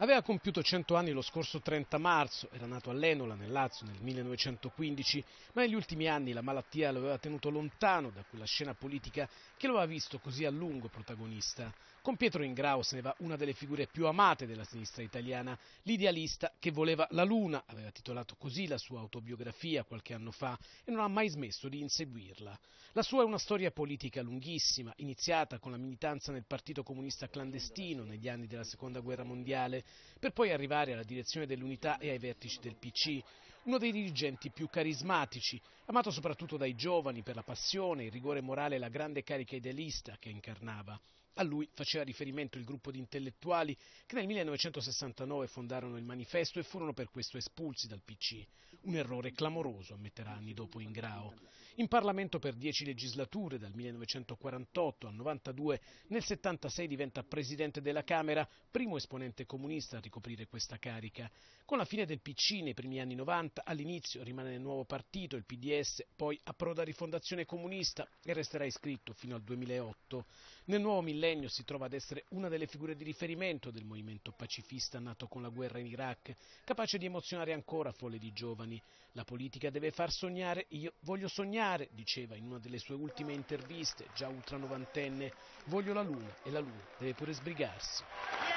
Aveva compiuto 100 anni lo scorso 30 marzo, era nato a Lenola, nel Lazio, nel 1915, ma negli ultimi anni la malattia lo aveva tenuto lontano da quella scena politica che lo aveva visto così a lungo protagonista. Con Pietro Ingrao se ne va una delle figure più amate della sinistra italiana, l'idealista che voleva la luna, aveva titolato così la sua autobiografia qualche anno fa e non ha mai smesso di inseguirla. La sua è una storia politica lunghissima, iniziata con la militanza nel Partito Comunista Clandestino negli anni della Seconda Guerra Mondiale, per poi arrivare alla direzione dell'unità e ai vertici del PC, uno dei dirigenti più carismatici, amato soprattutto dai giovani per la passione, il rigore morale e la grande carica idealista che incarnava. A lui faceva riferimento il gruppo di intellettuali che nel 1969 fondarono il manifesto e furono per questo espulsi dal PC. Un errore clamoroso, ammetterà anni dopo Ingrao. In Parlamento per dieci legislature, dal 1948 al 92, nel 76 diventa presidente della Camera, primo esponente comunista a ricoprire questa carica. Con la fine del PC nei primi anni 90, 70 all'inizio, rimane nel nuovo partito, il PDS, poi approda a rifondazione comunista e resterà iscritto fino al 2008. Nel nuovo millennio si trova ad essere una delle figure di riferimento del movimento pacifista nato con la guerra in Iraq, capace di emozionare ancora folle di giovani. La politica deve far sognare, io voglio sognare, diceva in una delle sue ultime interviste, già ultranovantenne, voglio la luna e la luna deve pure sbrigarsi.